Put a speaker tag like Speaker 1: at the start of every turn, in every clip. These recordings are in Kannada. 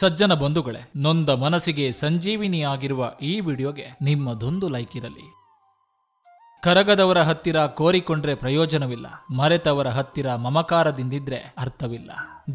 Speaker 1: ಸಜ್ಜನ ಬಂಧುಗಳೇ ನೊಂದ ಮನಸ್ಸಿಗೆ ಸಂಜೀವಿನಿಯಾಗಿರುವ ಈ ವಿಡಿಯೋಗೆ ನಿಮ್ಮದೊಂದು ಲೈಕ್ ಇರಲಿ ಕರಗದವರ ಹತ್ತಿರ ಕೋರಿಕೊಂಡ್ರೆ ಪ್ರಯೋಜನವಿಲ್ಲ ಮರೆತವರ ಹತ್ತಿರ ಮಮಕಾರದಿಂದಿದ್ರೆ ಅರ್ಥವಿಲ್ಲ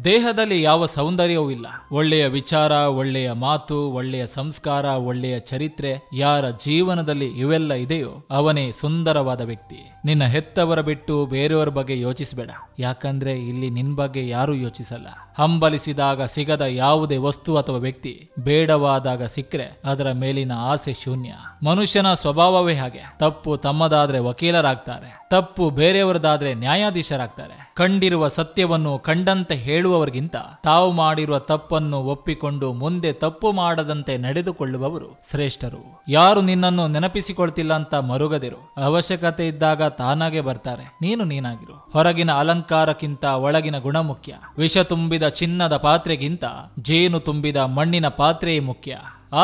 Speaker 1: ದೇಹದಲ್ಲಿ ಯಾವ ಸೌಂದರ್ಯವೂ ಇಲ್ಲ ಒಳ್ಳೆಯ ವಿಚಾರ ಒಳ್ಳೆಯ ಮಾತು ಒಳ್ಳೆಯ ಸಂಸ್ಕಾರ ಒಳ್ಳೆಯ ಚರಿತ್ರೆ ಯಾರ ಜೀವನದಲ್ಲಿ ಇವೆಲ್ಲ ಇದೆಯೋ ಅವನೇ ಸುಂದರವಾದ ವ್ಯಕ್ತಿ ನಿನ್ನ ಹೆತ್ತವರ ಬಿಟ್ಟು ಬೇರೆಯವರ ಬಗ್ಗೆ ಯೋಚಿಸಬೇಡ ಯಾಕಂದ್ರೆ ಇಲ್ಲಿ ನಿನ್ ಬಗ್ಗೆ ಯಾರೂ ಯೋಚಿಸಲ್ಲ ಹಂಬಲಿಸಿದಾಗ ಸಿಗದ ಯಾವುದೇ ವಸ್ತು ಅಥವಾ ವ್ಯಕ್ತಿ ಬೇಡವಾದಾಗ ಸಿಕ್ಕರೆ ಅದರ ಮೇಲಿನ ಆಸೆ ಶೂನ್ಯ ಮನುಷ್ಯನ ಸ್ವಭಾವವೇ ಹಾಗೆ ತಪ್ಪು ತಮ್ಮದಾದ್ರೆ ವಕೀಲರಾಗ್ತಾರೆ ತಪ್ಪು ಬೇರೆಯವರದಾದ್ರೆ ನ್ಯಾಯಾಧೀಶರಾಗ್ತಾರೆ ಕಂಡಿರುವ ಸತ್ಯವನ್ನು ಕಂಡಂತೆ ಹೇಳು ಹೇಳುವವರಿಗಿಂತ ತಾವು ಮಾಡಿರುವ ತಪ್ಪನ್ನು ಒಪ್ಪಿಕೊಂಡು ಮುಂದೆ ತಪ್ಪು ಮಾಡದಂತೆ ನಡೆದುಕೊಳ್ಳುವವರು ಶ್ರೇಷ್ಠರು ಯಾರು ನಿನ್ನನ್ನು ನೆನಪಿಸಿಕೊಳ್ತಿಲ್ಲ ಅಂತ ಮರುಗದಿರು ಅವಶ್ಯಕತೆ ಇದ್ದಾಗ ತಾನಾಗೆ ಬರ್ತಾರೆ ನೀನು ನೀನಾಗಿರು ಹೊರಗಿನ ಅಲಂಕಾರಕ್ಕಿಂತ ಒಳಗಿನ ಗುಣ ಮುಖ್ಯ ವಿಷ ತುಂಬಿದ ಚಿನ್ನದ ಪಾತ್ರೆಗಿಂತ ಜೇನು ತುಂಬಿದ ಮಣ್ಣಿನ ಪಾತ್ರೆಯೇ ಮುಖ್ಯ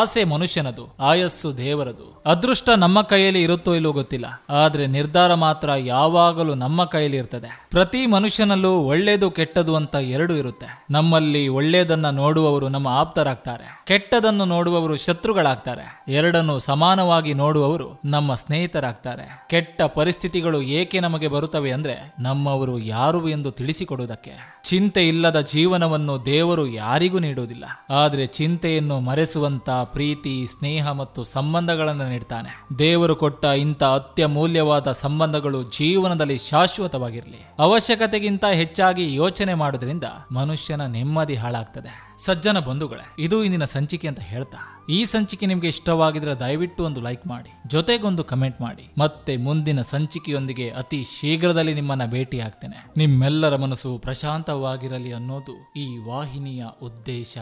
Speaker 1: ಆಸೆ ಮನುಷ್ಯನದು ಆಯಸ್ಸು ದೇವರದು ಅದೃಷ್ಟ ನಮ್ಮ ಕೈಯಲ್ಲಿ ಇರುತ್ತೋ ಇಲ್ಲೋ ಗೊತ್ತಿಲ್ಲ ಆದ್ರೆ ನಿರ್ಧಾರ ಮಾತ್ರ ಯಾವಾಗಲೂ ನಮ್ಮ ಕೈಯಲ್ಲಿ ಇರ್ತದೆ ಪ್ರತಿ ಮನುಷ್ಯನಲ್ಲೂ ಒಳ್ಳೇದು ಕೆಟ್ಟದು ಅಂತ ಎರಡು ಇರುತ್ತೆ ನಮ್ಮಲ್ಲಿ ಒಳ್ಳೆಯದನ್ನ ನೋಡುವವರು ನಮ್ಮ ಆಪ್ತರಾಗ್ತಾರೆ ಕೆಟ್ಟದನ್ನು ನೋಡುವವರು ಶತ್ರುಗಳಾಗ್ತಾರೆ ಎರಡನ್ನು ಸಮಾನವಾಗಿ ನೋಡುವವರು ನಮ್ಮ ಸ್ನೇಹಿತರಾಗ್ತಾರೆ ಕೆಟ್ಟ ಪರಿಸ್ಥಿತಿಗಳು ಏಕೆ ನಮಗೆ ಬರುತ್ತವೆ ಅಂದ್ರೆ ನಮ್ಮವರು ಯಾರು ಎಂದು ತಿಳಿಸಿಕೊಡುವುದಕ್ಕೆ ಚಿಂತೆ ಇಲ್ಲದ ಜೀವನವನ್ನು ದೇವರು ಯಾರಿಗೂ ನೀಡುವುದಿಲ್ಲ ಆದರೆ ಚಿಂತೆಯನ್ನು ಮರೆಸುವಂತ ಪ್ರೀತಿ ಸ್ನೇಹ ಮತ್ತು ಸಂಬಂಧಗಳನ್ನು ನೀಡ್ತಾನೆ ದೇವರು ಕೊಟ್ಟ ಇಂಥ ಅತ್ಯಮೂಲ್ಯವಾದ ಸಂಬಂಧಗಳು ಜೀವನದಲ್ಲಿ ಶಾಶ್ವತವಾಗಿರಲಿ ಅವಶ್ಯಕತೆಗಿಂತ ಹೆಚ್ಚಾಗಿ ಯೋಚನೆ ಮಾಡುವುದರಿಂದ ಮನುಷ್ಯನ ನೆಮ್ಮದಿ ಹಾಳಾಗ್ತದೆ ಸಜ್ಜನ ಬಂಧುಗಳೇ ಇದು ಇಂದಿನ ಸಂಚಿಕೆ ಅಂತ ಹೇಳ್ತಾ ಈ ಸಂಚಿಕೆ ನಿಮಗೆ ಇಷ್ಟವಾಗಿದ್ರೆ ದಯವಿಟ್ಟು ಒಂದು ಲೈಕ್ ಮಾಡಿ ಜೊತೆಗೊಂದು ಕಮೆಂಟ್ ಮಾಡಿ ಮತ್ತೆ ಮುಂದಿನ ಸಂಚಿಕೆಯೊಂದಿಗೆ ಅತಿ ಶೀಘ್ರದಲ್ಲಿ ನಿಮ್ಮನ್ನ ಭೇಟಿ ಆಗ್ತೇನೆ ನಿಮ್ಮೆಲ್ಲರ ಮನಸ್ಸು ಪ್ರಶಾಂತವಾಗಿರಲಿ ಅನ್ನೋದು ಈ ವಾಹಿನಿಯ ಉದ್ದೇಶ